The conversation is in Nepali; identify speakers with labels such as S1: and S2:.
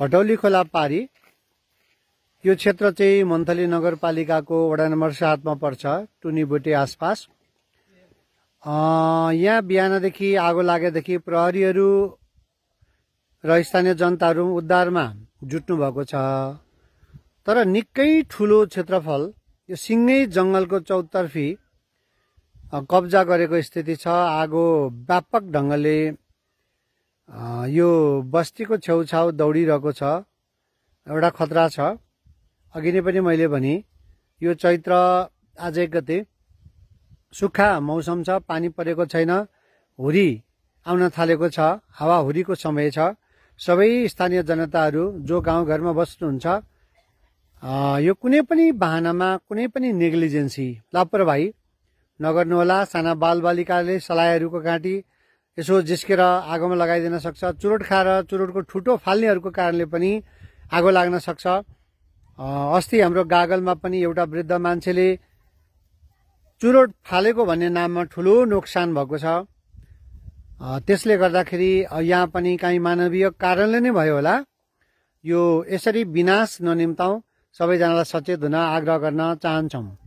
S1: भटौली खोला पारी यो क्षेत्र चाहिँ मन्थली नगरपालिकाको वडा नम्बर सातमा पर्छ टुनी टुनीबुटे आसपास यहाँ बिहानदेखि आगो लागेदेखि प्रहरीहरू र स्थानीय जनताहरू उद्धारमा जुट्नु भएको छ तर निकै ठुलो क्षेत्रफल यो सिङ्गै जङ्गलको चौतर्फी कब्जा गरेको स्थिति छ आगो व्यापक ढङ्गले यो बस्तीको छेउछाउ दौडिरहेको छ एउटा खतरा छ अघि नै पनि मैले भने यो चैत्र आज एक गते सुक्खा मौसम छ पानी परेको छैन हुरी आउन थालेको छ हावाहुरीको समय छ सबै स्थानीय जनताहरू जो गाउँघरमा बस्नुहुन्छ यो कुनै पनि बाहनामा कुनै पनि नेग्लिजेन्सी लापरवाही नगर्नुहोला साना बालबालिकाले सलाहहरूको घाँटी यसो जिस्केर आगोमा लगाइदिन सक्छ चुरोट खाएर चुरोटको ठुटो फाल्नेहरूको कारणले पनि आगो लाग्न सक्छ अस्ति हाम्रो गागलमा पनि एउटा वृद्ध मान्छेले चुरोट फालेको भन्ने नाममा ठुलो नोक्सान भएको छ त्यसले गर्दाखेरि यहाँ पनि काहीँ मानवीय कारणले नै भयो होला यो यसरी विनाश ननिम्ताउँ सबैजनालाई सचेत हुन आग्रह गर्न चाहन्छौँ